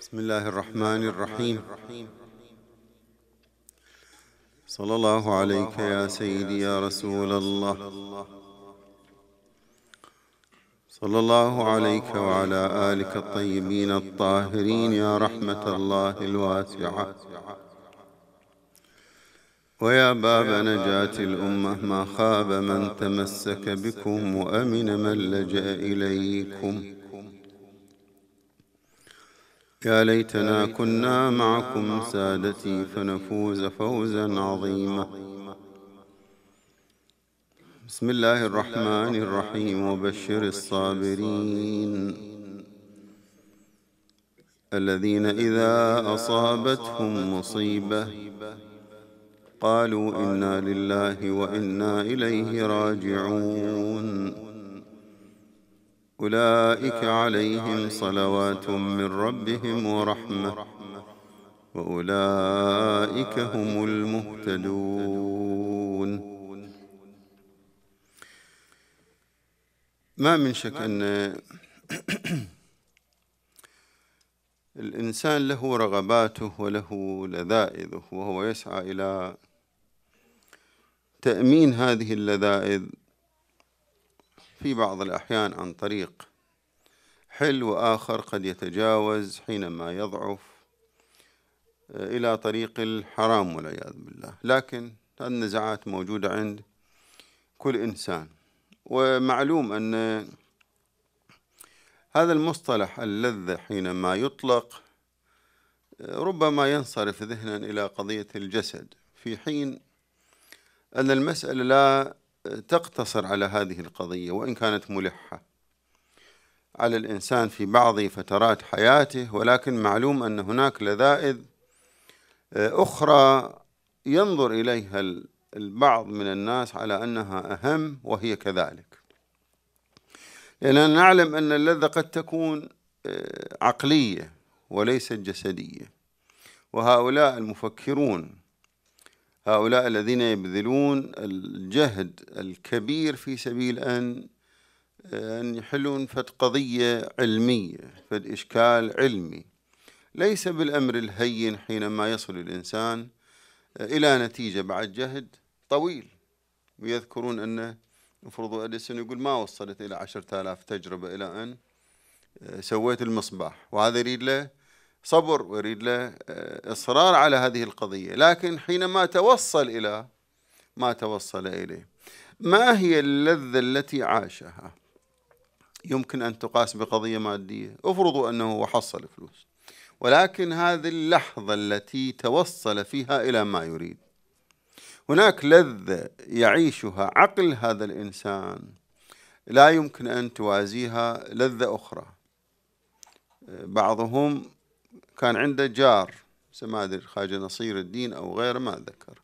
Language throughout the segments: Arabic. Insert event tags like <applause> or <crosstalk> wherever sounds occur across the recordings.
بسم الله الرحمن الرحيم صلى الله عليك يا سيدي يا رسول الله صلى الله عليك وعلى آلك الطيبين الطاهرين يا رحمة الله الواسعة ويا باب نجاة الأمة ما خاب من تمسك بكم وأمن من لجأ إليكم يا ليتنا كنا معكم سادتي فنفوز فوزا عظيما بسم الله الرحمن الرحيم وبشر الصابرين الذين إذا أصابتهم مصيبة قالوا إنا لله وإنا إليه راجعون أولئك عليهم صلوات من ربهم ورحمة وأولئك هم المهتدون ما من شك أن <clears throat> الإنسان له رغباته وله لذائذه وهو يسعى إلى تأمين هذه اللذائذ في بعض الأحيان عن طريق حل وآخر قد يتجاوز حينما يضعف آه، إلى طريق الحرام والعياذ بالله لكن النزعات موجودة عند كل إنسان ومعلوم أن هذا المصطلح اللذة حينما يطلق آه، ربما ينصرف ذهنا إلى قضية الجسد في حين أن المسألة لا تقتصر على هذه القضية وإن كانت ملحة على الإنسان في بعض فترات حياته ولكن معلوم أن هناك لذائذ آه، أخرى ينظر إليها البعض من الناس على أنها أهم وهي كذلك لأننا نعلم أن اللذة قد تكون آه، عقلية وليست جسدية وهؤلاء المفكرون هؤلاء الذين يبذلون الجهد الكبير في سبيل أن أن يحلون فد قضية علمية فد إشكال علمي ليس بالأمر الهين حينما يصل الإنسان آه، إلى نتيجة بعد جهد طويل ويذكرون أن مفروض أديسون يقول ما وصلت إلى عشرة آلاف تجربة إلى أن آه، سويت المصباح وهذا يريد له صبر ويريد له آه، إصرار على هذه القضية لكن حينما توصل إلى ما توصل إليه ما هي اللذة التي عاشها يمكن أن تقاس بقضية مادية افرضوا أنه حصل فلوس ولكن هذه اللحظة التي توصل فيها إلى ما يريد هناك لذة يعيشها عقل هذا الإنسان لا يمكن أن توازيها لذة أخرى آه، بعضهم كان عنده جار ما أدري خاجه نصير الدين أو غيره ما ذكر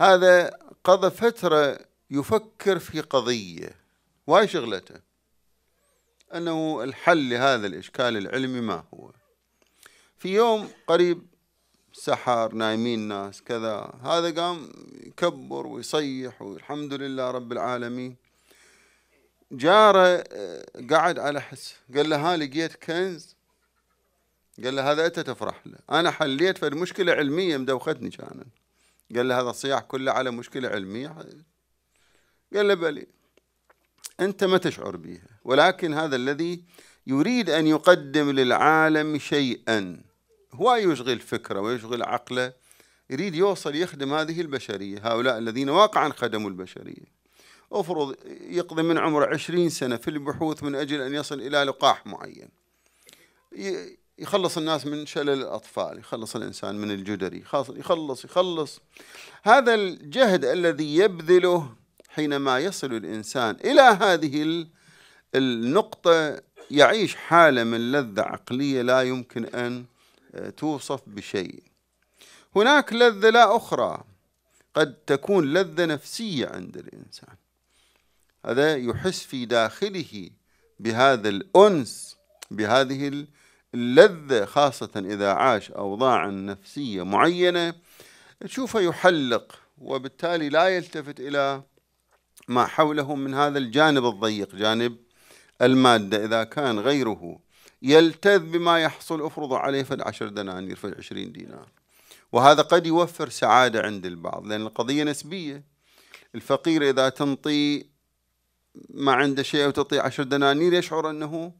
هذا قضى فترة يفكر في قضية واي شغلته أنه الحل لهذا الإشكال العلمي ما هو في يوم قريب سحر نايمين ناس كذا هذا قام يكبر ويصيح والحمد لله رب العالمين جاره آه، قعد على حس قال له ها لقيت كنز قال له هذا انت تفرح له انا حليت في مشكله علميه مدوختني كان قال له هذا الصياح كله على مشكله علميه قال له بلي انت ما تشعر بها ولكن هذا الذي يريد ان يقدم للعالم شيئا هو يشغل فكره ويشغل عقله يريد يوصل يخدم هذه البشريه هؤلاء الذين واقعا خدموا البشريه افرض يقضي من عمره عشرين سنة في البحوث من أجل أن يصل إلى لقاح معين يخلص الناس من شلل الأطفال يخلص الإنسان من الجدري يخلص يخلص هذا الجهد الذي يبذله حينما يصل الإنسان إلى هذه النقطة يعيش حالة من لذة عقلية لا يمكن أن آه، توصف بشيء هناك لذة لا أخرى قد تكون لذة نفسية عند الإنسان هذا يحس في داخله بهذا الأنس بهذه اللذة خاصة إذا عاش أوضاعا نفسية معينة تشوفه يحلق وبالتالي لا يلتفت إلى ما حوله من هذا الجانب الضيق جانب المادة إذا كان غيره يلتذ بما يحصل أفرض عليه في العشر دنانير في العشرين دينار وهذا قد يوفر سعادة عند البعض لأن القضية نسبية الفقير إذا تنطي ما عنده شيء وتعطيه عشر دنانير يشعر أنه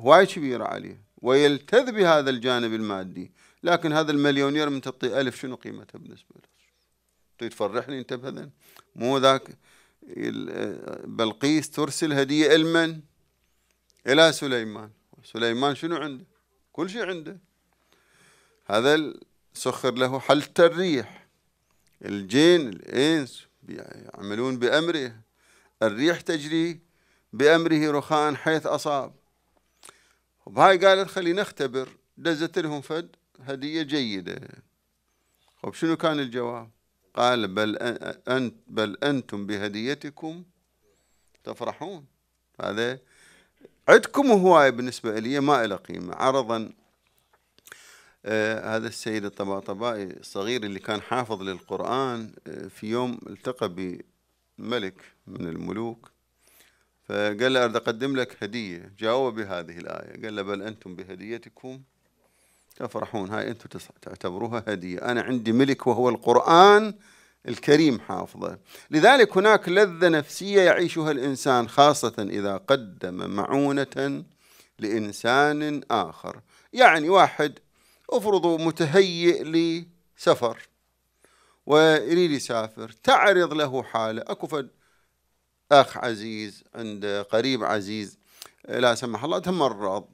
هواي كبيرة عليه ويلتذ بهذا الجانب المادي لكن هذا المليونير من تعطي ألف شنو قيمتها بالنسبة له تريد تفرحني أنت بهذا مو ذاك بلقيس ترسل هدية لمن إلى سليمان سليمان شنو عنده كل شيء عنده هذا سخر له حل الريح الجين الإنس يعملون بأمره الريح تجري بأمره رخاء حيث أصاب وبهاي قالت خلينا نختبر دزت لهم فد هدية جيدة خب شنو كان الجواب قال بل أنت بل أنتم بهديتكم تفرحون هذا عندكم هواية بالنسبة لي ما إلى قيمة عرضا آه هذا السيد الطباطبائي الصغير اللي كان حافظ للقرآن آه في يوم التقى بملك من الملوك فقال له أريد أقدم لك هدية جاوب بهذه الآية قال له بل أنتم بهديتكم تفرحون هاي أنتم تعتبروها هدية أنا عندي ملك وهو القرآن الكريم حافظه لذلك هناك لذة نفسية يعيشها الإنسان خاصة إذا قدم معونة لإنسان آخر يعني واحد افرضوا متهيئ لسفر ويريد يسافر تعرض له حالة أكو فد أخ عزيز عند قريب عزيز لا سمح الله تمرض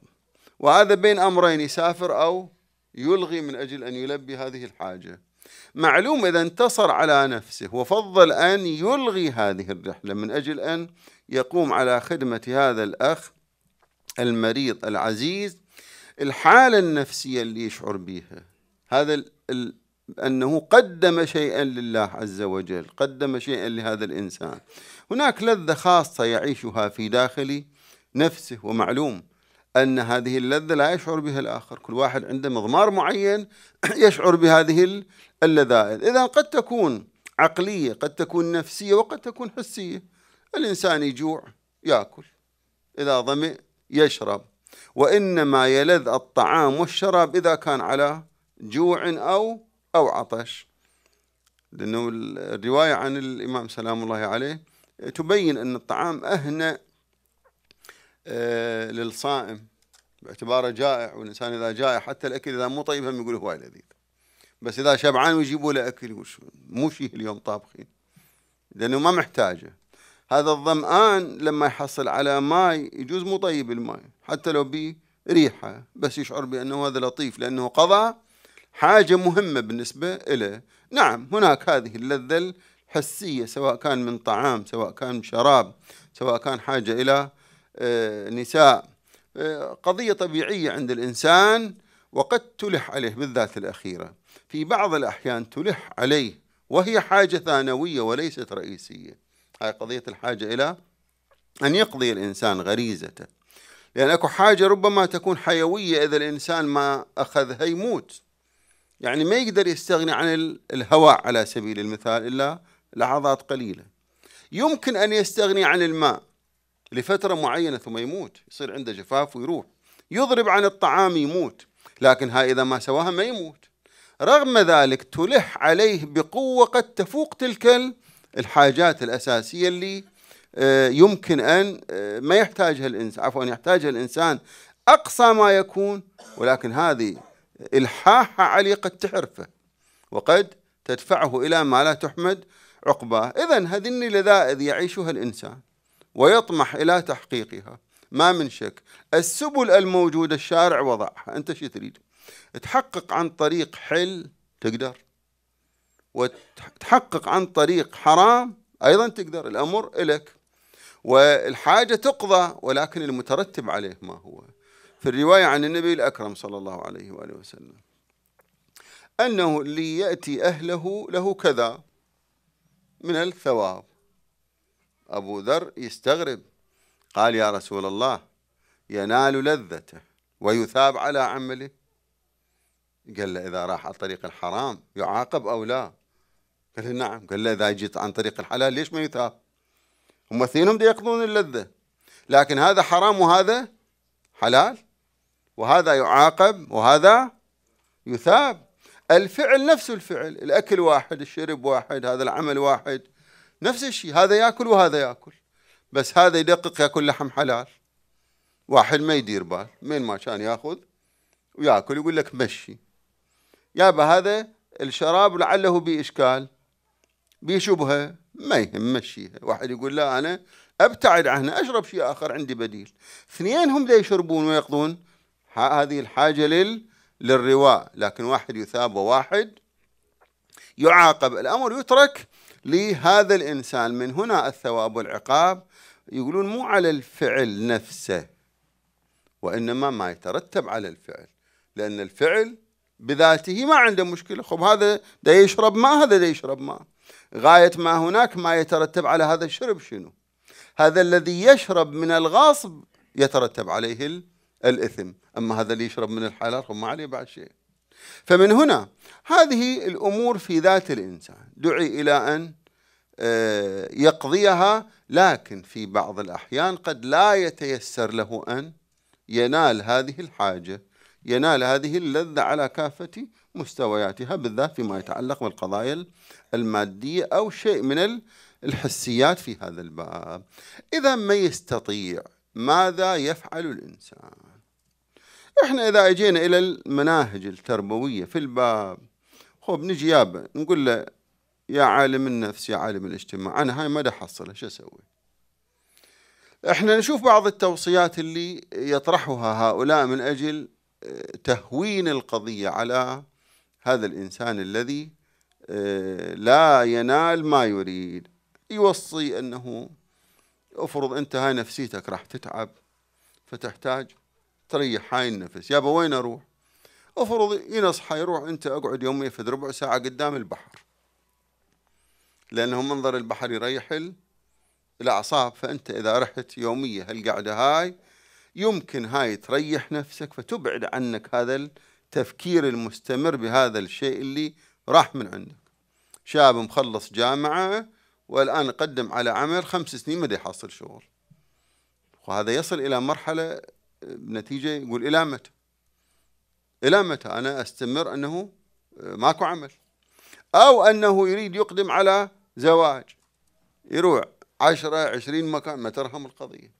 وهذا بين أمرين يسافر أو يلغي من أجل أن يلبي هذه الحاجة معلوم إذا انتصر على نفسه وفضل أن يلغي هذه الرحلة من أجل أن يقوم على خدمة هذا الأخ المريض العزيز الحالة النفسية اللي يشعر بها هذا الـ الـ أنه قدم شيئا لله عز وجل قدم شيئا لهذا الإنسان هناك لذة خاصة يعيشها في داخل نفسه ومعلوم أن هذه اللذة لا يشعر بها الآخر كل واحد عنده مضمار معين <clears throat> يشعر بهذه اللذائذ إذا قد تكون عقلية قد تكون نفسية وقد تكون حسية الإنسان يجوع يأكل إذا ظمئ يشرب وإنما يلذ الطعام والشراب إذا كان على جوع أو أو عطش لأنه الرواية عن الإمام سلام الله عليه تبين أن الطعام أهنى آه، للصائم باعتباره جائع والإنسان إذا جائع حتى الأكل إذا مو طيب هم يقول هو لذيذ بس إذا شبعان ويجيبوا له أكل مو شيء اليوم طابخين لأنه ما محتاجه هذا الظمآن لما يحصل على ماي يجوز مو طيب الماي حتى لو به ريحة بس يشعر بأنه هذا لطيف لأنه قضى حاجة مهمة بالنسبة له نعم هناك هذه اللذة حسية سواء كان من طعام سواء كان شراب سواء كان حاجة إلى آه، نساء آه، قضية طبيعية عند الإنسان وقد تلح عليه بالذات الأخيرة في بعض الأحيان تلح عليه وهي حاجة ثانوية وليست رئيسية هاي قضية الحاجة إلى أن يقضي الإنسان غريزته لأن أكو حاجة ربما تكون حيوية إذا الإنسان ما أخذها يموت يعني ما يقدر يستغني عن الهواء على سبيل المثال إلا لحظات قليلة يمكن أن يستغني عن الماء لفترة معينة ثم يموت يصير عنده جفاف ويروح يضرب عن الطعام يموت لكن ها إذا ما سواها ما يموت رغم ذلك تلح عليه بقوة قد تفوق تلك الحاجات الأساسية اللي آه، يمكن أن آه، ما يحتاجها الإنسان عفوا يحتاجها الإنسان أقصى ما يكون ولكن هذه إلحاحة عليه قد تحرفه وقد تدفعه إلى ما لا تحمد عقباه إذا هذه اللذائذ يعيشها الإنسان ويطمح إلى تحقيقها ما من شك السبل الموجودة الشارع وضعها أنت شو تريد تحقق عن طريق حل تقدر وتحقق عن طريق حرام أيضا تقدر الأمر إلك والحاجة تقضى ولكن المترتب عليه ما هو في الرواية عن النبي الأكرم صلى الله عليه وآله وسلم أنه ليأتي أهله له كذا من الثواب أبو ذر يستغرب قال يا رسول الله ينال لذته ويثاب على عمله قال له إذا راح عن طريق الحرام يعاقب أو لا قال له نعم قال له إذا جيت عن طريق الحلال ليش ما يثاب هم اثنينهم يقضون اللذة لكن هذا حرام وهذا حلال وهذا يعاقب وهذا يثاب الفعل نفس الفعل الأكل واحد الشرب واحد هذا العمل واحد نفس الشيء هذا يأكل وهذا يأكل بس هذا يدقق يأكل لحم حلال واحد ما يدير بال من ما كان يأخذ ويأكل يقول لك مشي يابا هذا الشراب لعله بإشكال بشبهة ما يهم مشيها واحد يقول لا أنا أبتعد عنها أشرب شيء آخر عندي بديل اثنين هم لا يشربون ويقضون هذه الحاجة لل للرواء لكن واحد يثاب وواحد يعاقب الأمر يترك لهذا الإنسان من هنا الثواب والعقاب يقولون مو على الفعل نفسه وإنما ما يترتب على الفعل لأن الفعل بذاته ما عنده مشكلة خب هذا دا يشرب ماء هذا دا يشرب ماء غاية ما هناك ما يترتب على هذا الشرب شنو هذا الذي يشرب من الغصب يترتب عليه الإثم أما هذا اللي يشرب من الحلال ما عليه بعد شيء فمن هنا هذه الأمور في ذات الإنسان دعي إلى أن آه، يقضيها لكن في بعض الأحيان قد لا يتيسر له أن ينال هذه الحاجة ينال هذه اللذة على كافة مستوياتها بالذات فيما يتعلق بالقضايا المادية أو شيء من الحسيات في هذا الباب إذا ما يستطيع ماذا يفعل الإنسان احنا اذا اجينا الى المناهج التربويه في الباب خب نجي يابا نقول له يا عالم النفس يا عالم الاجتماع انا هاي ما احصلها شو اسوي؟ احنا نشوف بعض التوصيات اللي يطرحها هؤلاء من اجل آه، تهوين القضيه على هذا الانسان الذي آه، لا ينال ما يريد يوصي انه افرض انت هاي نفسيتك راح تتعب فتحتاج تريح هاي النفس يابا وين اروح افرض ينصحه يروح انت اقعد يومي في ربع ساعه قدام البحر لانه منظر البحر يريح الاعصاب فانت اذا رحت يوميه هالقعده هاي يمكن هاي تريح نفسك فتبعد عنك هذا التفكير المستمر بهذا الشيء اللي راح من عندك شاب مخلص جامعه والان قدم على عمل خمس سنين ما يحصل شغل وهذا يصل الى مرحله بنتيجه يقول الى متى؟ الى متى انا استمر انه آه، ماكو عمل او انه يريد يقدم على زواج يروح 10 20 مكان ما ترهم القضيه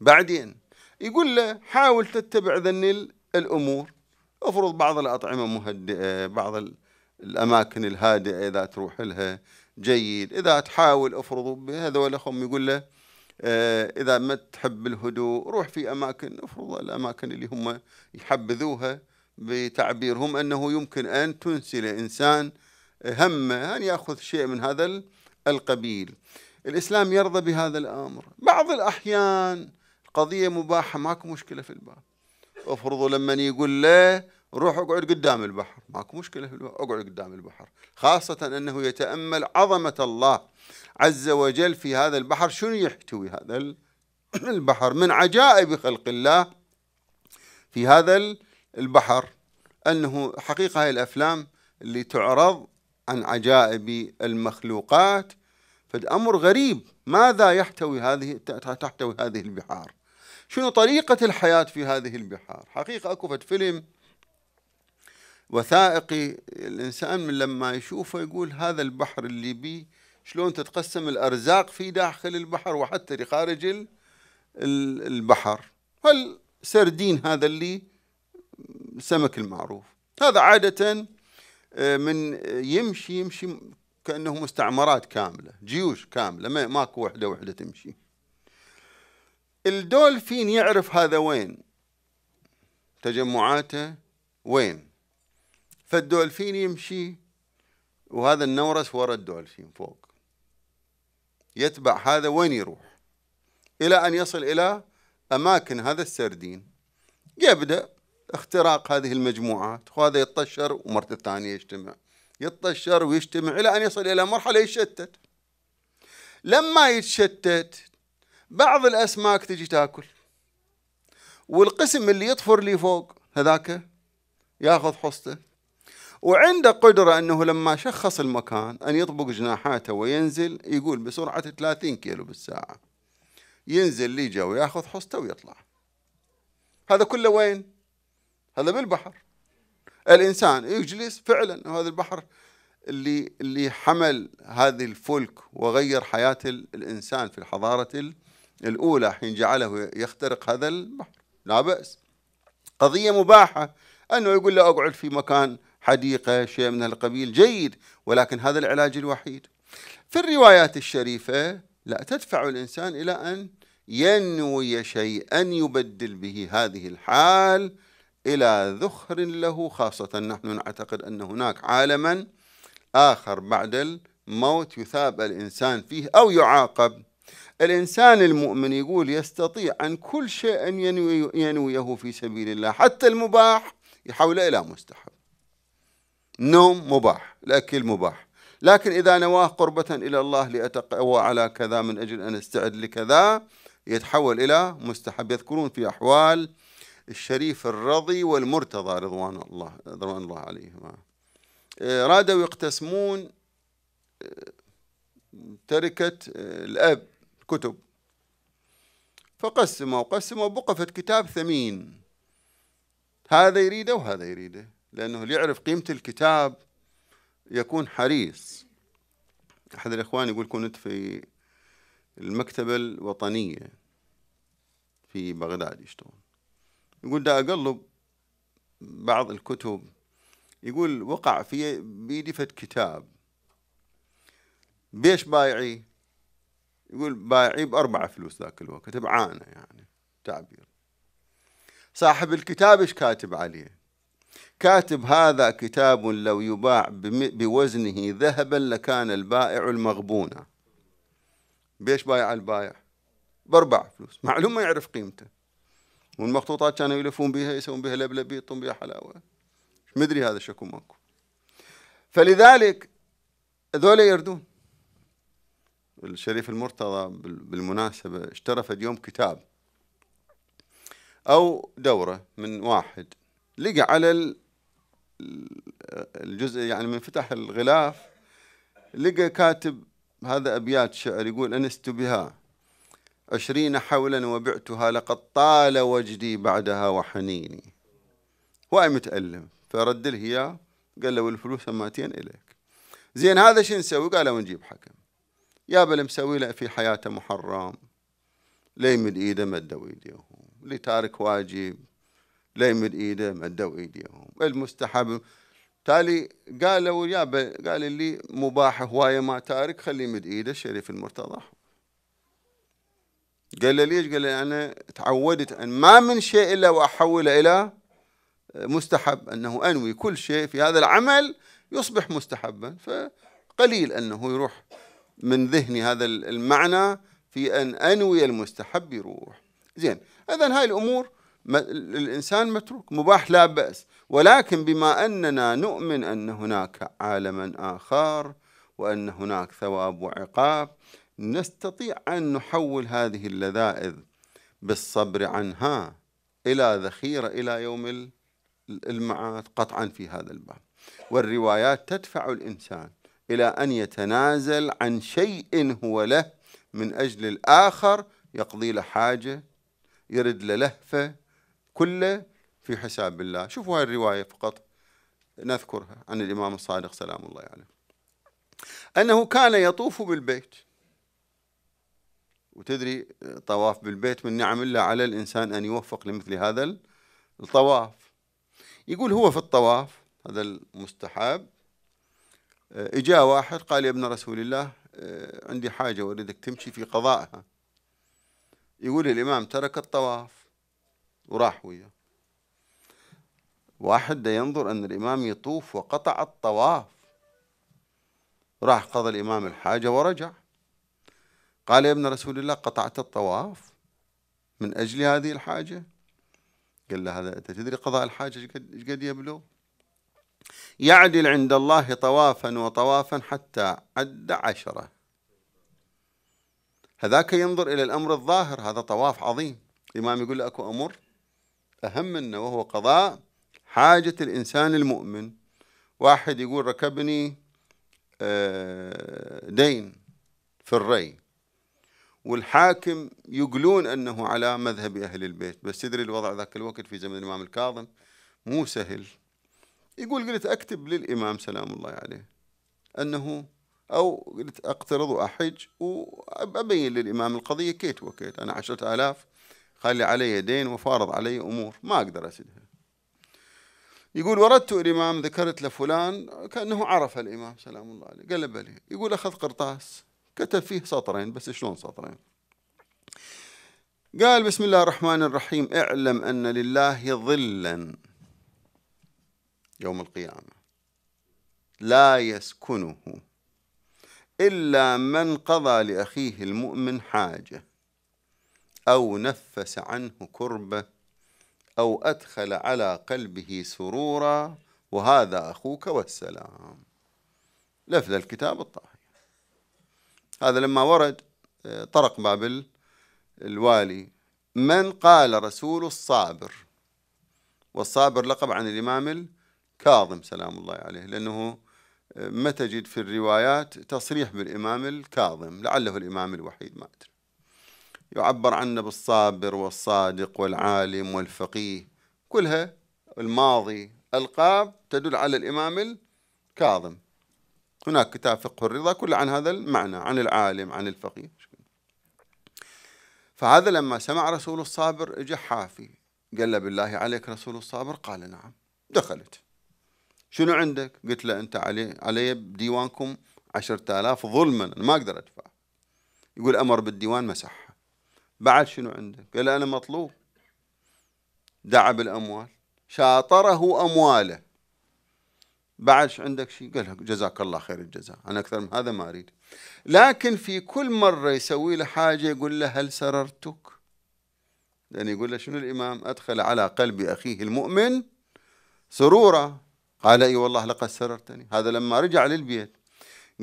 بعدين يقول له حاول تتبع ذني الامور افرض بعض الاطعمه مهدئه بعض الاماكن الهادئه اذا تروح لها جيد اذا تحاول افرض بهذول اخهم يقول له آه، إذا ما تحب الهدوء روح في أماكن افرض الأماكن اللي هم يحبذوها بتعبيرهم أنه يمكن أن تنسي لإنسان همه أن يأخذ شيء من هذا القبيل الإسلام يرضى بهذا الأمر بعض الأحيان قضية مباحة ماكو مشكلة في الباب افرضوا لما يقول له روح اقعد قدام البحر ماكو مشكلة في الباب اقعد قدام البحر خاصة أنه يتأمل عظمة الله عز وجل في هذا البحر شنو يحتوي هذا <clears throat> البحر من عجائب خلق الله في هذا البحر أنه حقيقة هاي الأفلام اللي تعرض عن عجائب المخلوقات فالأمر غريب ماذا يحتوي هذه تحتوي هذه البحار شنو طريقة الحياة في هذه البحار حقيقة أكو فيلم وثائقي الإنسان من لما يشوفه يقول هذا البحر الليبي شلون تتقسم الأرزاق في داخل البحر وحتى لخارج البحر والسردين هذا اللي سمك المعروف هذا عادة آه، من يمشي يمشي كأنه مستعمرات كاملة جيوش كاملة ماكو وحدة وحدة تمشي الدولفين يعرف هذا وين تجمعاته وين فالدولفين يمشي وهذا النورس ورا الدولفين فوق يتبع هذا وين يروح إلى أن يصل إلى أماكن هذا السردين يبدأ اختراق هذه المجموعات وهذا يتطشر ومرة الثانية يجتمع يتطشر ويجتمع إلى أن يصل إلى مرحلة يتشتت لما يتشتت بعض الأسماك تجي تاكل والقسم اللي يطفر لي فوق هذاك ياخذ حصته وعنده قدرة أنه لما شخص المكان أن يطبق جناحاته وينزل يقول بسرعة 30 كيلو بالساعة ينزل ليجا وياخذ حصته ويطلع هذا كله وين؟ هذا بالبحر الإنسان يجلس فعلا هذا البحر اللي اللي حمل هذه الفلك وغير حياة الإنسان في الحضارة الأولى حين جعله يخترق هذا البحر لا بأس قضية مباحة أنه يقول له أقعد في مكان حديقة شيء من القبيل جيد ولكن هذا العلاج الوحيد في الروايات الشريفة لا تدفع الإنسان إلى أن ينوي شيئا يبدل به هذه الحال إلى ذخر له خاصة نحن نعتقد أن هناك عالما آخر بعد الموت يثاب الإنسان فيه أو يعاقب الإنسان المؤمن يقول يستطيع عن كل شيء أن ينويه في سبيل الله حتى المباح يحوله إلى مستحب النوم مباح الأكل مباح لكن إذا نواه قربة إلى الله لأتقوى على كذا من أجل أن أستعد لكذا يتحول إلى مستحب يذكرون في أحوال الشريف الرضي والمرتضى رضوان الله رضوان الله عليهما آه، رادوا يقتسمون آه، تركة آه، الأب كتب فقسموا وقسموا بقفة كتاب ثمين هذا يريده وهذا يريده لأنه اللي يعرف قيمة الكتاب يكون حريص أحد الإخوان يقول كنت في المكتبة الوطنية في بغداد يشتغل يقول دا أقلب بعض الكتب يقول وقع في بيدي فت كتاب بيش بايعي يقول بايعي بأربعة فلوس ذاك الوقت بعانة يعني تعبير صاحب الكتاب ايش كاتب عليه كاتب هذا كتاب لو يباع بوزنه ذهبا لكان البائع المغبونة بيش بايع البائع باربع فلوس معلوم ما يعرف قيمته والمخطوطات كانوا يلفون بها يسوون بها لبلبي يطون بها حلاوة مدري هذا شكو ماكو فلذلك ذولا يردون الشريف المرتضى بالمناسبة اشترى في يوم كتاب أو دورة من واحد لقى على الجزء يعني من فتح الغلاف لقى كاتب هذا أبيات شعر يقول أنست بها عشرين حولا وبعتها لقد طال وجدي بعدها وحنيني هواي متألم فرد له إياه قال له والفلوس ماتين إليك زين هذا شو نسوي قال له نجيب حكم يا بل مسوي له في حياته محرم ليمد ايده مدوا ايده لي تارك واجب لا يمد ايده مدوا ايديهم المستحب تالي قالوا يا قال اللي مباح هوايه ما تارك خليه يمد ايده الشريف المرتضى قال له ليش؟ قال لي انا تعودت ان ما من شيء الا واحوله الى مستحب انه انوي كل شيء في هذا العمل يصبح مستحبا فقليل انه يروح من ذهني هذا المعنى في ان انوي المستحب يروح. زين اذا هاي الامور الإنسان متروك مباح لا بأس ولكن بما أننا نؤمن أن هناك عالما آخر وأن هناك ثواب وعقاب نستطيع أن نحول هذه اللذائذ بالصبر عنها إلى ذخيرة إلى يوم المعاد قطعا في هذا الباب والروايات تدفع الإنسان إلى أن يتنازل عن شيء هو له من أجل الآخر يقضي له حاجة يرد له لهفة كله في حساب الله شوفوا هاي الرواية فقط نذكرها عن الإمام الصادق سلام الله عليه يعني. أنه كان يطوف بالبيت وتدري طواف بالبيت من نعم الله على الإنسان أن يوفق لمثل هذا الطواف يقول هو في الطواف هذا المستحب آه، إجا واحد قال يا ابن رسول الله آه، عندي حاجة وردك تمشي في قضائها يقول الإمام ترك الطواف وراح وياه واحد ينظر أن الإمام يطوف وقطع الطواف راح قضى الإمام الحاجة ورجع قال يا ابن رسول الله قطعت الطواف من أجل هذه الحاجة قال له هذا أنت تدري قضاء الحاجة ايش قد يبلغ يعدل عند الله طوافا وطوافا حتى عد عشرة هذاك ينظر إلى الأمر الظاهر هذا طواف عظيم الإمام يقول له أكو أمر أهم منه وهو قضاء حاجة الإنسان المؤمن واحد يقول ركبني آه، دين في الري والحاكم يقولون أنه على مذهب أهل البيت بس تدري الوضع ذاك الوقت في زمن الإمام الكاظم مو سهل يقول قلت أكتب للإمام سلام الله عليه أنه أو قلت أقترض وأحج وأبين للإمام القضية كيت وكيت أنا عشرة آلاف خلي علي دين وفارض علي أمور ما أقدر أسدها يقول وردت الإمام ذكرت لفلان كأنه عرف الإمام سلام الله عليه قلب لي يقول أخذ قرطاس كتب فيه سطرين بس شلون سطرين قال بسم الله الرحمن الرحيم اعلم أن لله ظلا يوم القيامة لا يسكنه إلا من قضى لأخيه المؤمن حاجة أو نفس عنه كربة أو أدخل على قلبه سرورا وهذا أخوك والسلام لفل الكتاب الطاهر هذا لما ورد آه، طرق باب الوالي من قال رسول الصابر والصابر لقب عن الإمام الكاظم سلام الله عليه لأنه آه، ما تجد في الروايات تصريح بالإمام الكاظم لعله الإمام الوحيد ما أدري يعبر عنه بالصابر والصادق والعالم والفقيه كلها الماضي ألقاب تدل على الإمام الكاظم هناك كتاب فقه الرضا كله عن هذا المعنى عن العالم عن الفقيه فهذا لما سمع رسول الصابر اجى حافي قال له بالله عليك رسول الصابر قال نعم دخلت شنو عندك قلت له أنت علي, علي بديوانكم عشرة آلاف ظلما أنا ما أقدر أدفع يقول أمر بالديوان مسح بعد شنو عندك قال أنا مطلوب دعا بالأموال شاطره أمواله بعد عندك شيء قال جزاك الله خير الجزاء أنا أكثر من هذا ما أريد لكن في كل مرة يسوي له حاجة يقول له هل سررتك لأن يقول له شنو الإمام أدخل على قلب أخيه المؤمن سرورا قال اي والله لقد سررتني هذا لما رجع للبيت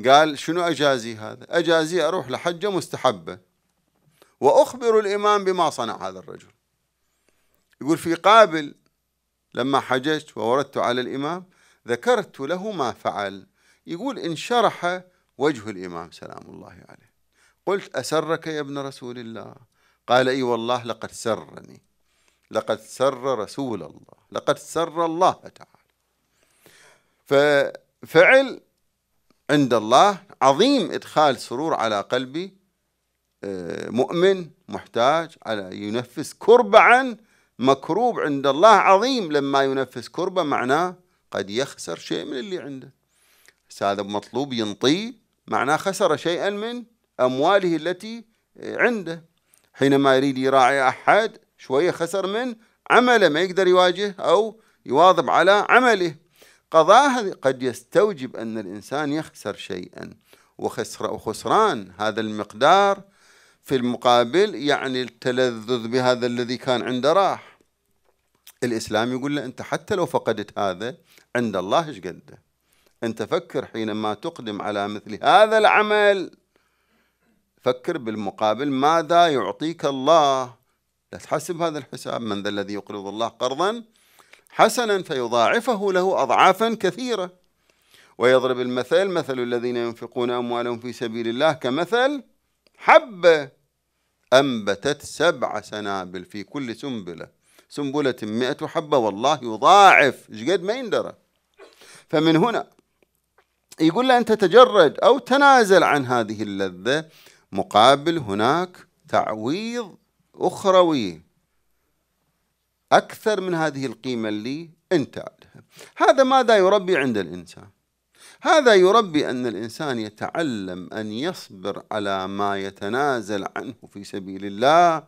قال شنو اجازي هذا اجازي اروح لحجه مستحبه وأخبر الإمام بما صنع هذا الرجل يقول في قابل لما حججت ووردت على الإمام ذكرت له ما فعل يقول انشرح وجه الإمام سلام الله عليه قلت أسرك يا ابن رسول الله قال اي والله لقد سرني لقد سر رسول الله لقد سر الله تعالى ففعل عند الله عظيم ادخال سرور على قلبي مؤمن محتاج على ينفس كربة عن مكروب عند الله عظيم لما ينفس كربة معناه قد يخسر شيء من اللي عنده هذا مطلوب ينطيه معناه خسر شيئا من أمواله التي آه، عنده حينما يريد يراعي أحد شوية خسر من عمله ما يقدر يواجه أو يواظب على عمله قضاء قد يستوجب أن الإنسان يخسر شيئا وخسر وخسران هذا المقدار في المقابل يعني التلذذ بهذا الذي كان عنده راح الإسلام يقول له أنت حتى لو فقدت هذا عند الله ايش قده أنت فكر حينما تقدم على مثل هذا العمل فكر بالمقابل ماذا يعطيك الله لا تحسب هذا الحساب من ذا الذي يقرض الله قرضا حسنا فيضاعفه له أضعافا كثيرة ويضرب المثل مثل الذين ينفقون أموالهم في سبيل الله كمثل حبة أنبتت سبع سنابل في كل سنبلة سنبلة مئة حبة والله يضاعف قد ما يندرى فمن هنا يقول له أنت تجرد أو تنازل عن هذه اللذة مقابل هناك تعويض أخروي أكثر من هذه القيمة اللي أنت عليها هذا ماذا يربي عند الإنسان هذا يربي أن الإنسان يتعلم أن يصبر على ما يتنازل عنه في سبيل الله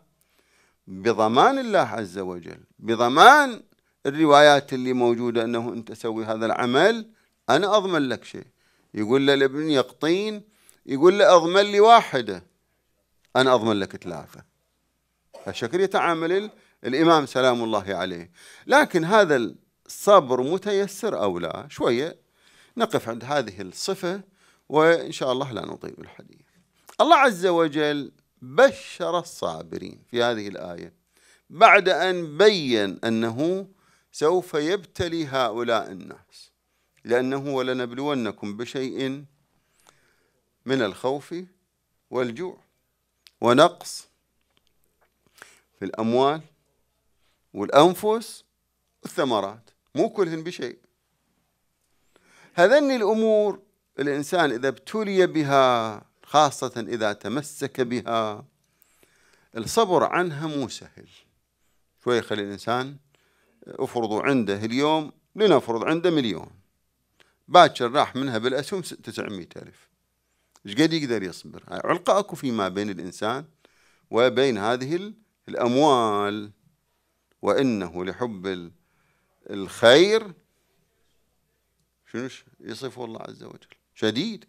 بضمان الله عز وجل بضمان الروايات اللي موجودة أنه أنت سوي هذا العمل أنا أضمن لك شيء يقول له الابن يقطين يقول له أضمن لي واحدة أنا أضمن لك ثلاثة الشكر يتعامل الإمام سلام الله عليه لكن هذا الصبر متيسر أو لا شوية نقف عند هذه الصفة وإن شاء الله لا نطيل الحديث الله عز وجل بشر الصابرين في هذه الآية بعد أن بين أنه سوف يبتلي هؤلاء الناس لأنه ولنبلونكم بشيء من الخوف والجوع ونقص في الأموال والأنفس والثمرات مو كلهن بشيء هذني الأمور الإنسان إذا ابتلي بها خاصة إذا تمسك بها الصبر عنها مو سهل شوي خلي الإنسان افرضوا عنده اليوم لنفرض عنده مليون باكر راح منها بالأسهم 900 ألف ايش قد يقدر يصبر علقة أكو فيما بين الإنسان وبين هذه الأموال وإنه لحب الخير شنو يصفه الله عز وجل شديد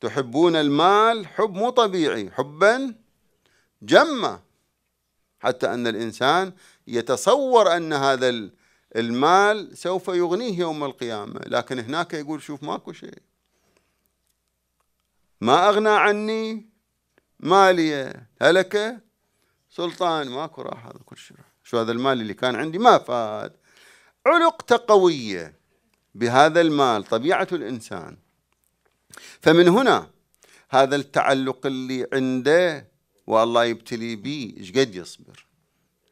تحبون المال حب مو طبيعي حبا جما حتى أن الإنسان يتصور أن هذا المال سوف يغنيه يوم القيامة لكن هناك يقول شوف ماكو شيء ما أغنى عني مالي هلك سلطان ماكو راح هذا كل شيء شو هذا المال اللي كان عندي ما فاد علق تقويه بهذا المال طبيعة الإنسان فمن هنا هذا التعلق اللي عنده والله يبتلي به ايش قد يصبر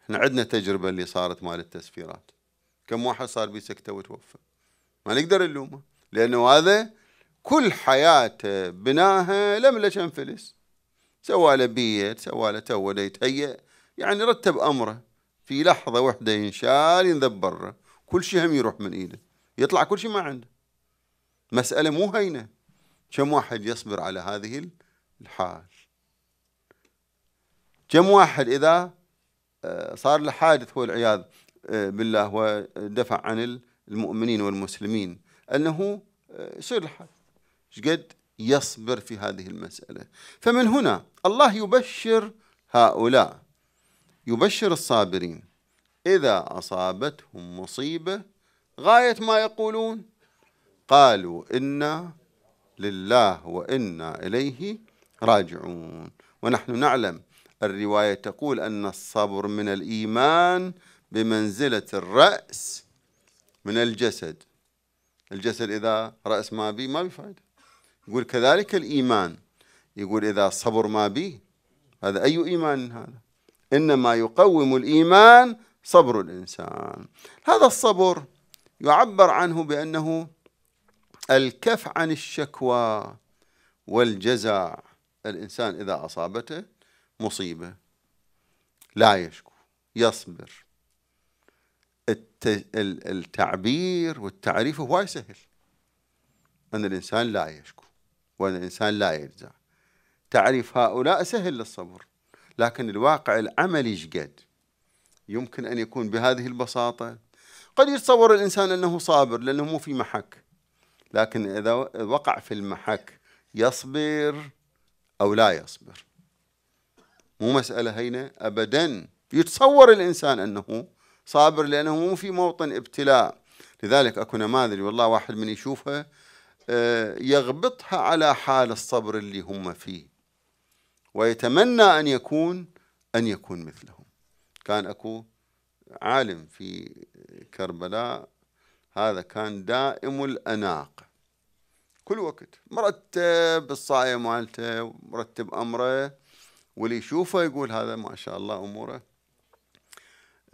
احنا عندنا تجربة اللي صارت مال التسفيرات كم واحد صار بيه سكتة وتوفى ما نقدر نلومه لأنه هذا كل حياته بناها لملة فلس سوى له بيت سوى له تو يتهيأ يعني رتب أمره في لحظة واحدة ينشال ينذب برا كل شيء هم يروح من إيده يطلع كل شيء ما عنده مسألة مو هينة كم واحد يصبر على هذه الحال كم واحد إذا آه، صار له حادث والعياذ آه، بالله ودفع عن المؤمنين والمسلمين أنه آه، يصير الحادث شقد يصبر في هذه المسألة فمن هنا الله يبشر هؤلاء يبشر الصابرين إذا أصابتهم مصيبة غاية ما يقولون قالوا إنا لله وإنا إليه راجعون ونحن نعلم الرواية تقول أن الصبر من الإيمان بمنزلة الرأس من الجسد الجسد إذا رأس ما بي ما بفائدة يقول كذلك الإيمان يقول إذا صبر ما بي هذا أي إيمان هذا إنما يقوم الإيمان صبر الإنسان هذا الصبر يعبر عنه بأنه الكف عن الشكوى والجزع الإنسان إذا أصابته مصيبة لا يشكو يصبر التعبير والتعريف هواي سهل أن الإنسان لا يشكو وأن الإنسان لا يجزع تعريف هؤلاء سهل للصبر لكن الواقع العملي شقد يمكن أن يكون بهذه البساطة قد يتصور الإنسان أنه صابر لأنه مو في محك لكن إذا وقع في المحك يصبر أو لا يصبر مو مسألة هينة أبدا يتصور الإنسان أنه صابر لأنه مو في موطن ابتلاء لذلك أكو نماذج والله واحد من يشوفها آه، يغبطها على حال الصبر اللي هم فيه ويتمنى أن يكون أن يكون مثلهم كان أكو عالم في كربلاء هذا كان دائم الأناقة كل وقت مرتب الصاية مالته مرتب أمره واللي يشوفه يقول هذا ما شاء الله أموره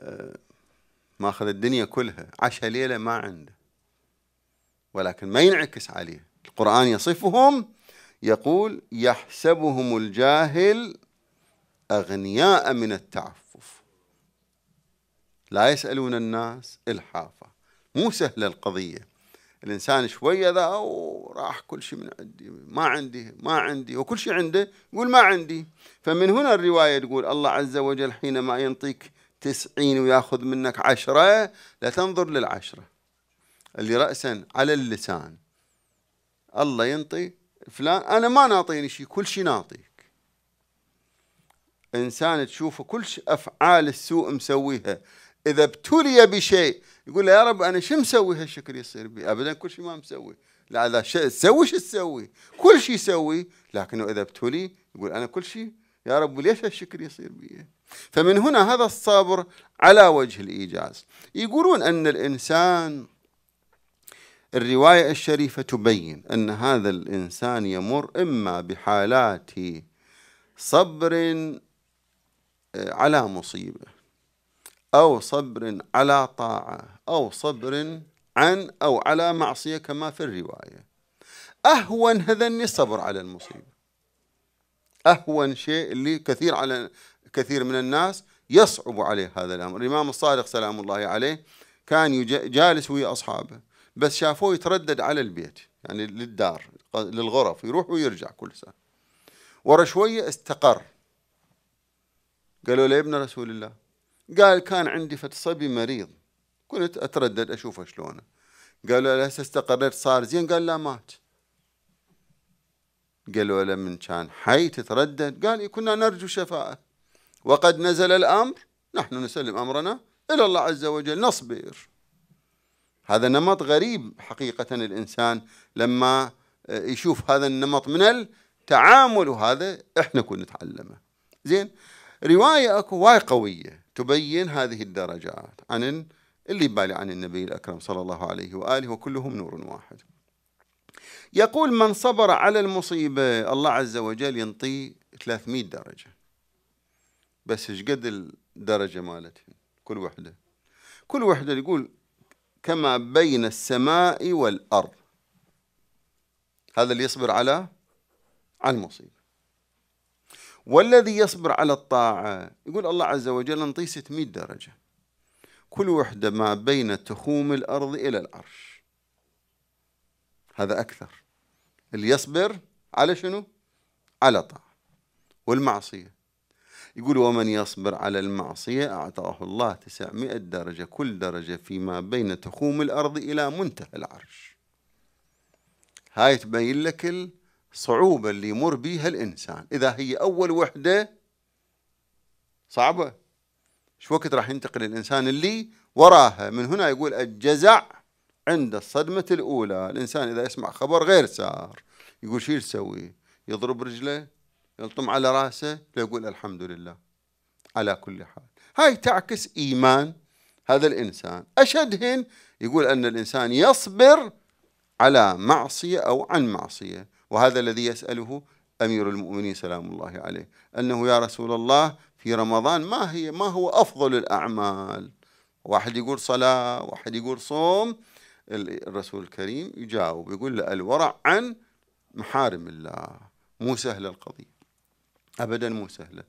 آه، ماخذ الدنيا كلها عشا ليلة ما عنده ولكن ما ينعكس عليه القرآن يصفهم يقول يحسبهم الجاهل أغنياء من التعفف لا يسألون الناس الحافة مو سهلة القضية الإنسان شوية ذا أو راح كل شيء من عندي ما عندي ما عندي وكل شيء عنده يقول ما عندي فمن هنا الرواية تقول الله عز وجل حينما ينطيك تسعين وياخذ منك عشرة لا تنظر للعشرة اللي رأسا على اللسان الله ينطي فلان أنا ما ناطيني شيء كل شيء ناطيك إنسان تشوفه كل أفعال السوء مسويها اذا ابتلي بشيء يقول له يا رب انا شو مسوي هالشكل يصير بي ابدا كل شيء ما مسوي لا اذا تسوي شو تسوي كل شيء يسوي لكنه اذا ابتلي يقول انا كل شيء يا رب ليش هالشكل يصير بي فمن هنا هذا الصبر على وجه الايجاز يقولون ان الانسان الروايه الشريفه تبين ان هذا الانسان يمر اما بحالات صبر آه، على مصيبه أو صبر على طاعة أو صبر عن أو على معصية كما في الرواية أهون هذني الصبر على المصيبة أهون شيء اللي كثير على كثير من الناس يصعب عليه هذا الأمر الإمام الصادق سلام الله عليه كان جالس ويا أصحابه بس شافوه يتردد على البيت يعني للدار للغرف يروح ويرجع كل سنة ورا شوية استقر قالوا له يا ابن رسول الله قال كان عندي فت صبي مريض كنت اتردد اشوفه شلونه قالوا له هسه استقريت صار زين قال لا مات قالوا له من كان حي تتردد قال إيه، كنا نرجو شفاءه وقد نزل الأمر نحن نسلم أمرنا إلى الله عز وجل نصبر هذا نمط غريب حقيقة الإنسان لما آه، يشوف هذا النمط من التعامل وهذا احنا كنا نتعلمه زين رواية اكو وايد قوية تبين هذه الدرجات عن اللي بالي عن النبي الأكرم صلى الله عليه وآله وكلهم نور واحد يقول من صبر على المصيبة الله عز وجل ينطيه 300 درجة بس ايش قد الدرجة مالته كل وحدة كل وحدة يقول كما بين السماء والأرض هذا اللي يصبر على على المصيبة والذي يصبر على الطاعة يقول الله عز وجل انطي 600 درجة كل وحدة ما بين تخوم الأرض إلى العرش هذا أكثر اللي يصبر على شنو؟ على طاعة والمعصية يقول ومن يصبر على المعصية أعطاه الله 900 درجة كل درجة فيما بين تخوم الأرض إلى منتهى العرش هاي تبين لك الصعوبة اللي يمر بيها الإنسان إذا هي أول وحدة صعبة شو وقت راح ينتقل الإنسان اللي وراها من هنا يقول الجزع عند الصدمة الأولى الإنسان إذا يسمع خبر غير سار يقول شو يسوي يضرب رجله يلطم على راسه يقول الحمد لله على كل حال هاي تعكس إيمان هذا الإنسان أشدهن يقول أن الإنسان يصبر على معصية أو عن معصية وهذا الذي يسأله أمير المؤمنين سلام الله عليه أنه يا رسول الله في رمضان ما هي ما هو أفضل الأعمال واحد يقول صلاة واحد يقول صوم الرسول الكريم يجاوب يقول له الورع عن محارم الله مو سهلة القضية أبدا مو سهلة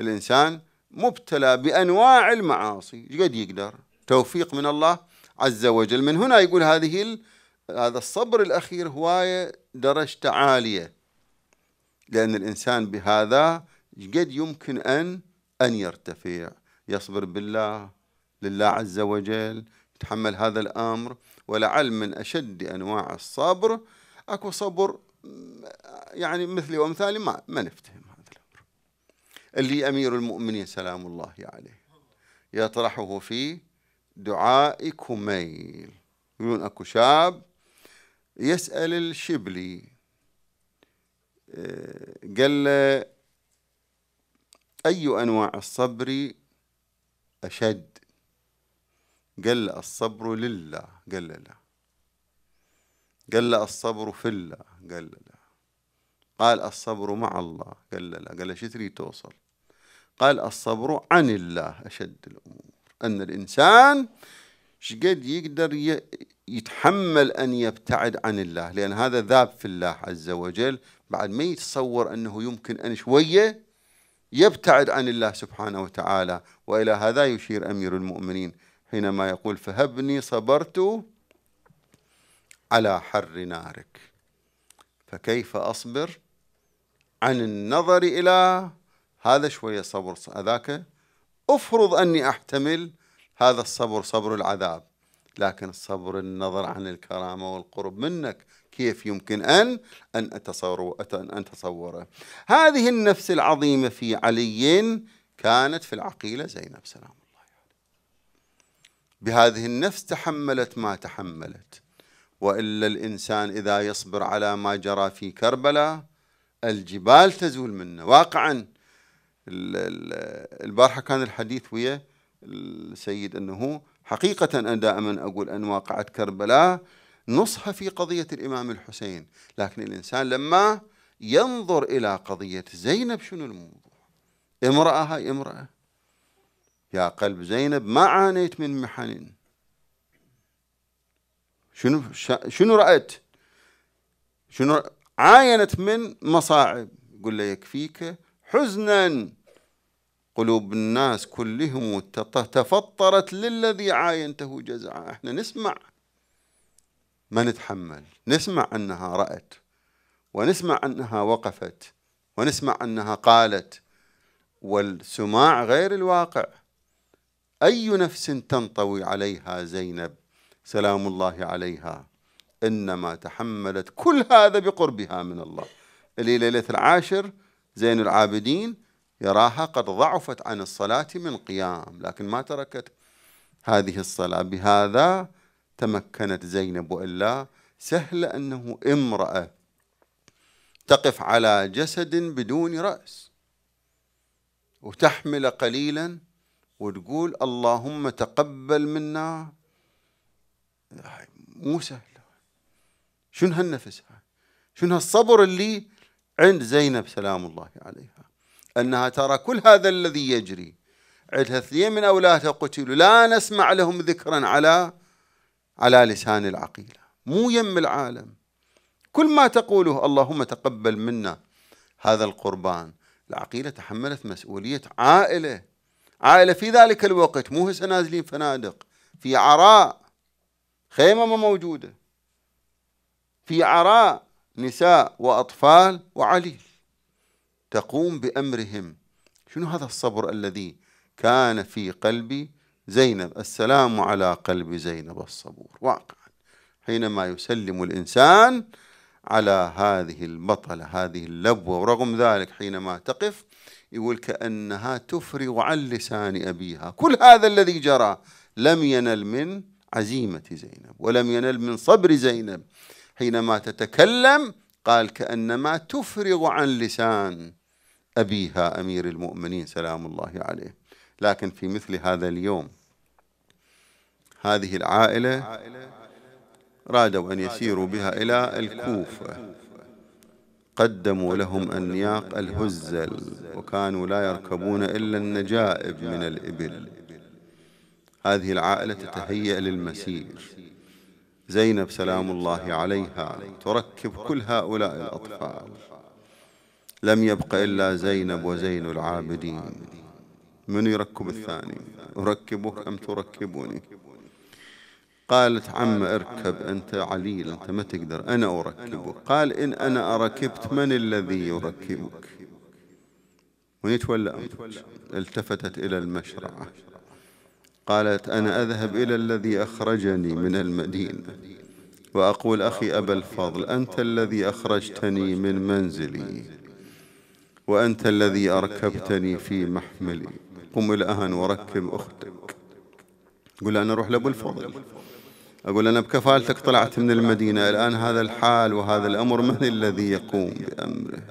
الإنسان مبتلى بأنواع المعاصي قد يقدر توفيق من الله عز وجل من هنا يقول هذه هذا الصبر الأخير هواية درجته عالية لأن الإنسان بهذا قد يمكن أن أن يرتفع يصبر بالله لله عز وجل يتحمل هذا الأمر ولعل من أشد أنواع الصبر أكو صبر يعني مثلي وأمثالي ما, ما نفتهم هذا الأمر اللي أمير المؤمنين سلام الله عليه يطرحه في دعاء كميل يقولون أكو شاب يسأل الشبلي آه، قال له أي أنواع الصبر أشد قال له الصبر لله قال له لا قال له الصبر في الله قال له لا قال الصبر مع الله قال له لا قال له شو تريد توصل قال الصبر عن الله أشد الأمور أن الإنسان شقد يقدر يتحمل أن يبتعد عن الله لأن هذا ذاب في الله عز وجل بعد ما يتصور أنه يمكن أن شوية يبتعد عن الله سبحانه وتعالى وإلى هذا يشير أمير المؤمنين حينما يقول فهبني صبرت على حر نارك فكيف أصبر عن النظر إلى هذا شوية صبر هذاك أفرض أني أحتمل هذا الصبر صبر العذاب لكن الصبر النظر عن الكرامة والقرب منك كيف يمكن أن أن أتصوره أن أتصوره هذه النفس العظيمة في علي كانت في العقيلة زينب سلام الله عليه بهذه النفس تحملت ما تحملت وإلا الإنسان إذا يصبر على ما جرى في كربلاء الجبال تزول منه واقعا البارحة كان الحديث ويا السيد أنه حقيقة أنا دائما أقول أن واقعة كربلاء نصها في قضية الإمام الحسين لكن الإنسان لما ينظر إلى قضية زينب شنو الموضوع امرأة هاي امرأة يا قلب زينب ما عانيت من محن شنو شنو رأت شنو عاينت من مصاعب يقول له يكفيك حزنا قلوب الناس كلهم تفطرت للذي عاينته جزعا احنا نسمع ما نتحمل نسمع أنها رأت ونسمع أنها وقفت ونسمع أنها قالت والسماع غير الواقع أي نفس تنطوي عليها زينب سلام الله عليها إنما تحملت كل هذا بقربها من الله اللي ليلة العاشر زين العابدين يراها قد ضعفت عن الصلاة من قيام لكن ما تركت هذه الصلاة بهذا تمكنت زينب وإلا سهل أنه امرأة تقف على جسد بدون رأس وتحمل قليلا وتقول اللهم تقبل منا مو سهل شنو هالنفس هاي شنو هالصبر اللي عند زينب سلام الله عليها أنها ترى كل هذا الذي يجري عدها اثنين من أولادها قتلوا لا نسمع لهم ذكرا على على لسان العقيلة مو يم العالم كل ما تقوله اللهم تقبل منا هذا القربان العقيلة تحملت مسؤولية عائلة عائلة في ذلك الوقت مو هسه نازلين فنادق في عراء خيمة ما موجودة في عراء نساء وأطفال وعليل تقوم بأمرهم شنو هذا الصبر الذي كان في قلب زينب السلام على قلب زينب الصبور واقعا حينما يسلم الإنسان على هذه البطلة هذه اللبوة ورغم ذلك حينما تقف يقول كأنها تفرغ عن لسان أبيها كل هذا الذي جرى لم ينل من عزيمة زينب ولم ينل من صبر زينب حينما تتكلم قال كأنما تفرغ عن لسان أبيها أمير المؤمنين سلام الله عليه لكن في مثل هذا اليوم هذه العائلة رادوا أن يسيروا بها إلى الكوفة قدموا لهم أنياق الهزل وكانوا لا يركبون إلا النجائب من الإبل هذه العائلة تتهيأ للمسير زينب سلام الله عليها تركب كل هؤلاء الأطفال لم يبق إلا زينب وزين العابدين من يركب الثاني أركبك أم تركبني قالت عم اركب أنت عليل أنت ما تقدر أنا أركبك قال إن أنا أركبت من الذي يركبك ونيت ولا أمرك التفتت إلى المشرعة قالت أنا أذهب إلى الذي أخرجني من المدينة وأقول أخي أبا الفضل أنت الذي أخرجتني من منزلي وأنت الذي أركبتني في محملي قم الآن وركب أختك قل أنا أروح لأبو الفضل أقول أنا بكفالتك طلعت من المدينة الآن هذا الحال وهذا الأمر من الذي يقوم بأمره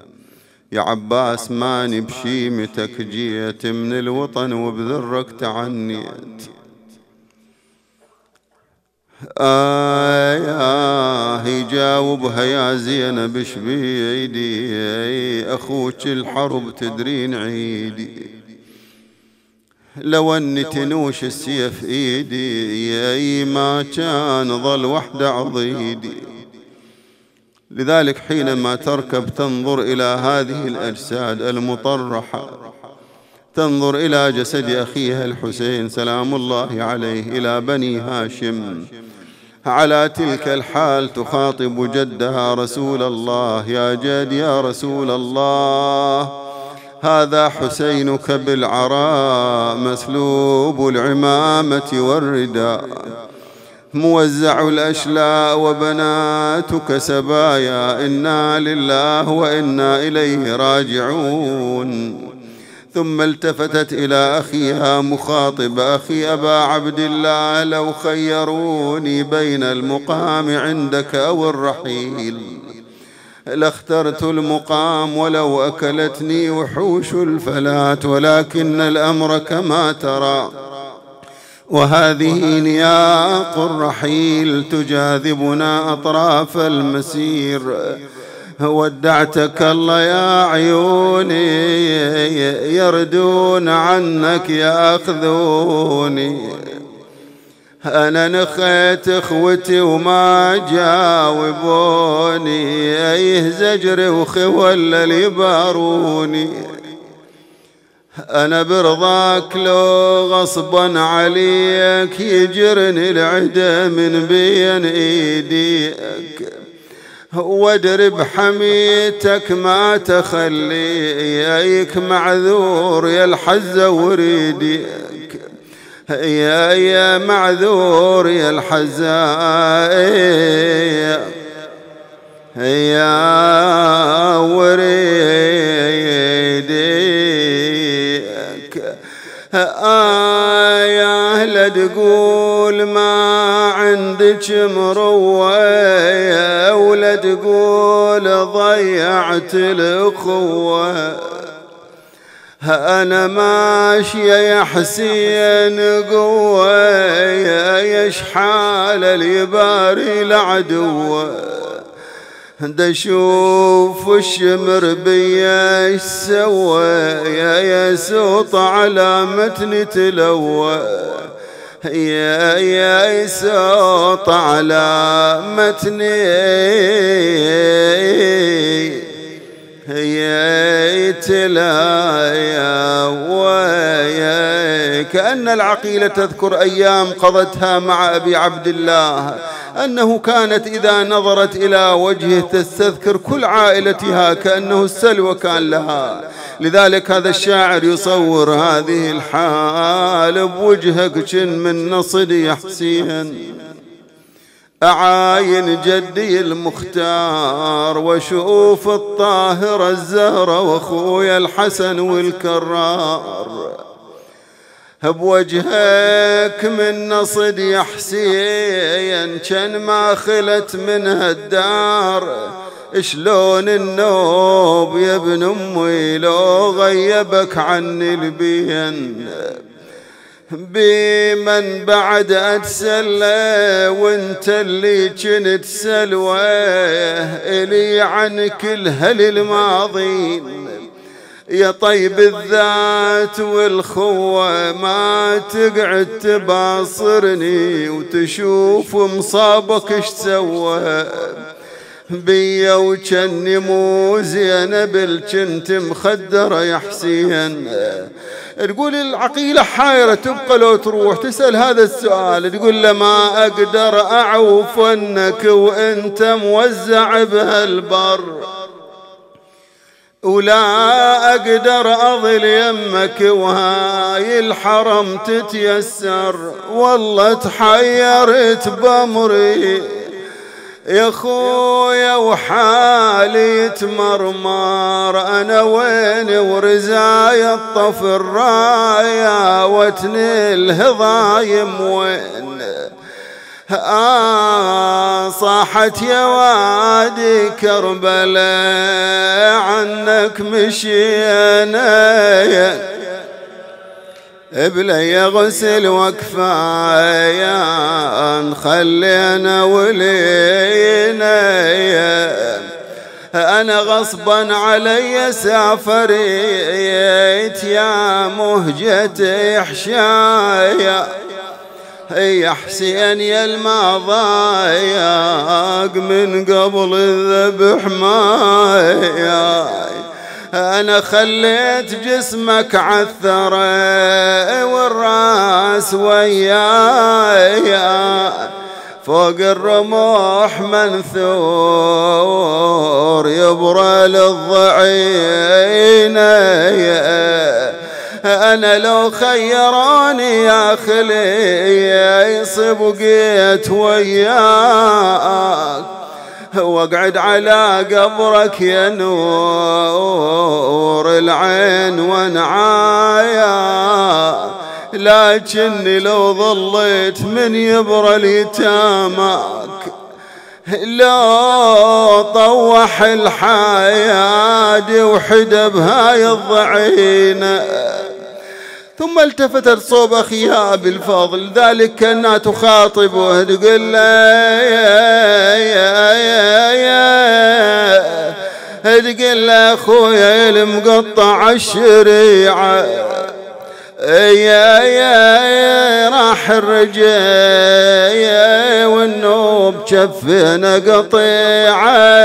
يا عباس ماني بشيمتك جيت من الوطن وبذرك تعنيت آه يجاوبها يا زينب شبيدي بيدي اخوك الحرب تدرين عيدي لو اني تنوش السيف ايدي اي ما كان ظل وحده عضيدي لذلك حينما تركب تنظر الى هذه الاجساد المطرحه تنظر إلى جسد أخيها الحسين سلام الله عليه إلى بني هاشم على تلك الحال تخاطب جدها رسول الله يا جد يا رسول الله هذا حسينك بالعراء مسلوب العمامة والرداء موزع الأشلاء وبناتك سبايا إنا لله وإنا إليه راجعون ثم التفتت إلى أخيها مخاطب أخي أبا عبد الله لو خيروني بين المقام عندك أو الرحيل لاخترت المقام ولو أكلتني وحوش الفلات ولكن الأمر كما ترى وهذه نياق الرحيل تجاذبنا أطراف المسير ودعتك الله يا عيوني يردون عنك ياخذوني انا نخيت اخوتي وما جاوبوني ايه زجري وخول اللي باروني أنا برضاك لو غصبا عليك يجرني العدا من بين إيديك وادرب حميتك ما تخليك معذور يا الحزة وريديك يا يا معذور يا الحزة يا وريدك آيات آه، تقول ما عندك مروية ولا تقول ضيعت الأخوة أنا ماشية يا حسين قوة يا شحال اليباري العدوه دا الشمر بيا ايش سوى يا يسوط على متن تلوى يسوط على متني يا ويك كأن العقيلة تذكر أيام قضتها مع أبي عبد الله أنه كانت إذا نظرت إلى وجهه تستذكر كل عائلتها كأنه السلوى كان لها لذلك هذا الشاعر يصور هذه الحال بوجهك شن من نصد يا حسين أعاين جدي المختار وشوف الطاهرة الزهرة وأخويا الحسن والكرار بوجهك من نصد يا حسين كان ما خلت منها الدار شلون النوب يا ابن امي لو غيبك عني البين بمن بعد اتسلى وانت اللي كنت سلوى الي عن كل هل الماضين يا طيب الذات والخوة ما تقعد تباصرني وتشوف مصابك اش سوى بيا وجني مو زينب الجنت مخدرة يا حسين تقول العقيلة حايرة تبقى لو تروح تسأل هذا السؤال تقول له ما أقدر أعوف أنك وأنت موزع بهالبر ولا أقدر أظل يمك وهاي الحرم تتيسر والله تحيرت بأمري يا خويا وحالي تمرمر انا وين ورزايا الطف الرايا وتني الهضايم وين آه صاحت يا وادي كربلاء عنك مشينا بلي غسل وكفايا خلينا ولينا أنا غصبا علي سافريت يا مهجتي حشايا يا حسين يا المضايق من قبل الذبح مايا أنا خليت جسمك عالثرى والراس وياي فوق الرموح منثور يبرى للضعين أنا لو خيروني يا خلي صبقيت وياك واقعد على قبرك يا نور العين ونعايا لكني لو ظليت من يبرى ليتامك لو طوح الحياة وحدى بهاي الضعينه ثم التفتت صوب أخيها أبي ذلك كأنها تخاطبه تقول له يا يا يا يا تقول له أخويا المقطع الشريعة يا يا يا راح الرجال والنوب شفنا قطيعه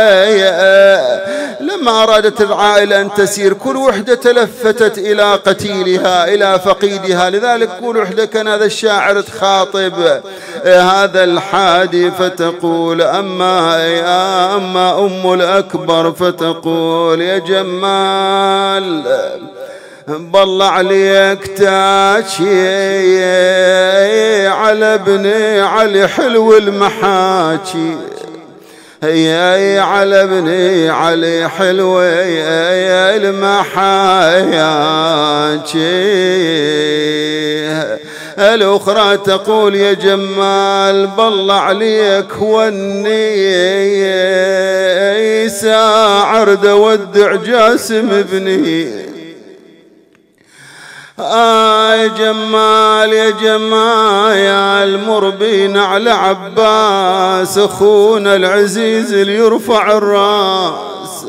لما أرادت العائلة أن تسير كل وحدة تلفتت إلى قتيلها إلى فقيدها لذلك كل وحدة كان هذا الشاعر تخاطب إيه، هذا الحادي فتقول أما يا أما أم الأكبر فتقول يا جمال بالله عليك تاكي على ابني علي حلو المحاكي يا على ابني علي حلوة يا المحاياكي الأخرى تقول يا جمال بالله عليك وني ساعر دود جاسم ابني آه يا جمال يا جمال مربين على عباس أخونا العزيز اللي يرفع الراس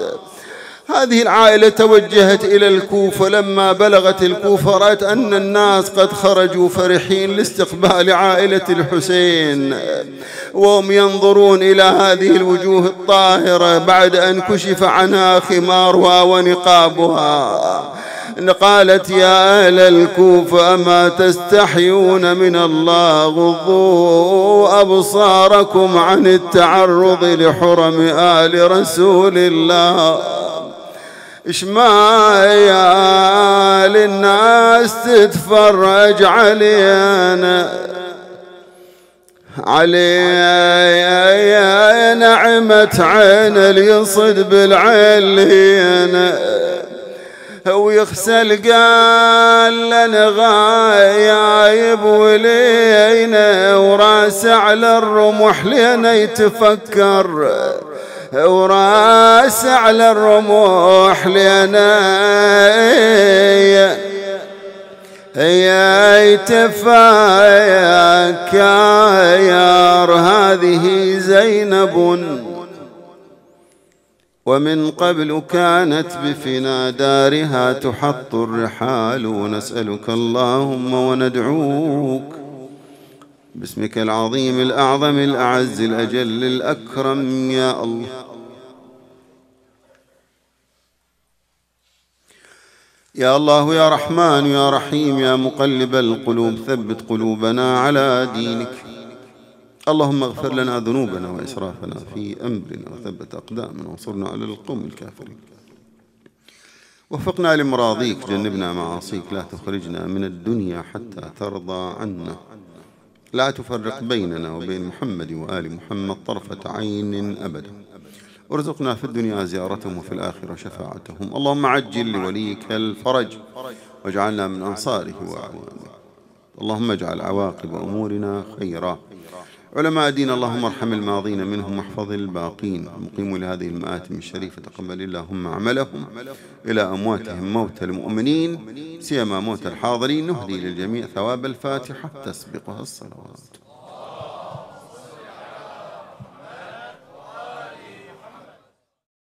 هذه العائلة توجهت إلى الكوفة لما بلغت الكوفة رأت أن الناس قد خرجوا فرحين لاستقبال عائلة الحسين وهم ينظرون إلى هذه الوجوه الطاهرة بعد أن كشف عنها خمارها ونقابها قالت يا أهل الكوفة أما تستحيون من الله غضوا أبصاركم عن التعرض لحرم آل رسول الله اشمع يا للناس تتفرج علينا علينا نعمة عين اليصد بالعلينا ويغسل قال لنا غايب ولينا وراس على الرمح لينا يتفكر وراس على الرمح لينا يا يتفكر هذه زينب ومن قبل كانت بفنا دارها تحط الرحال ونسألك اللهم وندعوك باسمك العظيم الأعظم الأعز الأجل الأكرم يا الله يا الله يا رحمن يا رحيم يا مقلب القلوب ثبت قلوبنا على دينك اللهم اغفر لنا ذنوبنا وإسرافنا في أمرنا وثبت أقدامنا وانصرنا على القوم الكافرين وفقنا لمراضيك جنبنا معاصيك لا تخرجنا من الدنيا حتى ترضى عنا لا تفرق بيننا وبين محمد وآل محمد طرفة عين أبدا ارزقنا في الدنيا زيارتهم وفي الآخرة شفاعتهم اللهم عجل لوليك الفرج واجعلنا من أنصاره وأعوانه اللهم اجعل عواقب أمورنا خيرا علماء دين اللهم ارحم الماضين منهم واحفظ الباقين المقيم لهذه المآتم الشريفة تقبل اللهم عملهم إلى أمواتهم موت المؤمنين سيما موت الحاضرين نهدي للجميع ثواب الفاتحة تسبقها الصلوات